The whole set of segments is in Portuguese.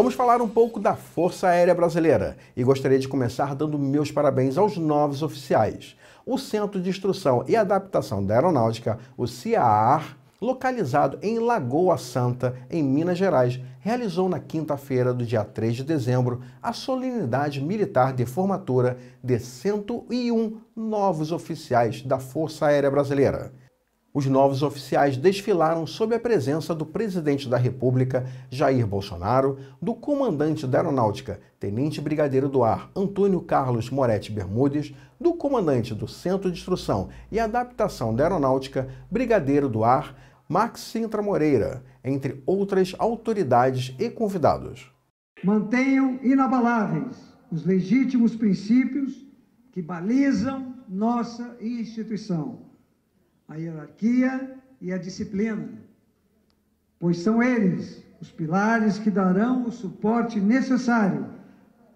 Vamos falar um pouco da Força Aérea Brasileira e gostaria de começar dando meus parabéns aos novos oficiais. O Centro de Instrução e Adaptação da Aeronáutica, o CIAAR, localizado em Lagoa Santa, em Minas Gerais, realizou na quinta-feira do dia 3 de dezembro a solenidade militar de formatura de 101 novos oficiais da Força Aérea Brasileira. Os novos oficiais desfilaram sob a presença do presidente da República, Jair Bolsonaro, do comandante da Aeronáutica, Tenente Brigadeiro do Ar, Antônio Carlos Moretti Bermudes, do comandante do Centro de Instrução e Adaptação da Aeronáutica, Brigadeiro do Ar, Max Sintra Moreira, entre outras autoridades e convidados. Mantenham inabaláveis os legítimos princípios que balizam nossa instituição a hierarquia e a disciplina, pois são eles os pilares que darão o suporte necessário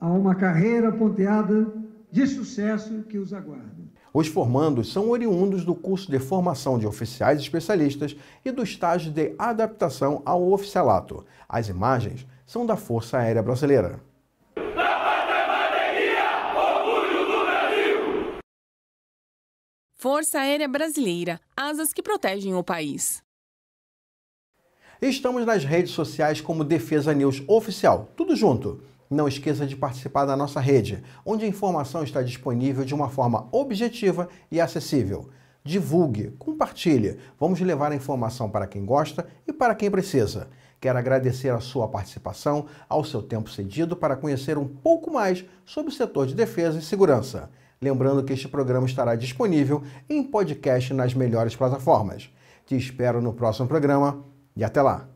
a uma carreira ponteada de sucesso que os aguarda. Os formandos são oriundos do curso de formação de oficiais especialistas e do estágio de adaptação ao oficialato. As imagens são da Força Aérea Brasileira. Força Aérea Brasileira, asas que protegem o país. Estamos nas redes sociais como Defesa News Oficial, tudo junto. Não esqueça de participar da nossa rede, onde a informação está disponível de uma forma objetiva e acessível. Divulgue, compartilhe, vamos levar a informação para quem gosta e para quem precisa. Quero agradecer a sua participação, ao seu tempo cedido para conhecer um pouco mais sobre o setor de defesa e segurança. Lembrando que este programa estará disponível em podcast nas melhores plataformas. Te espero no próximo programa e até lá!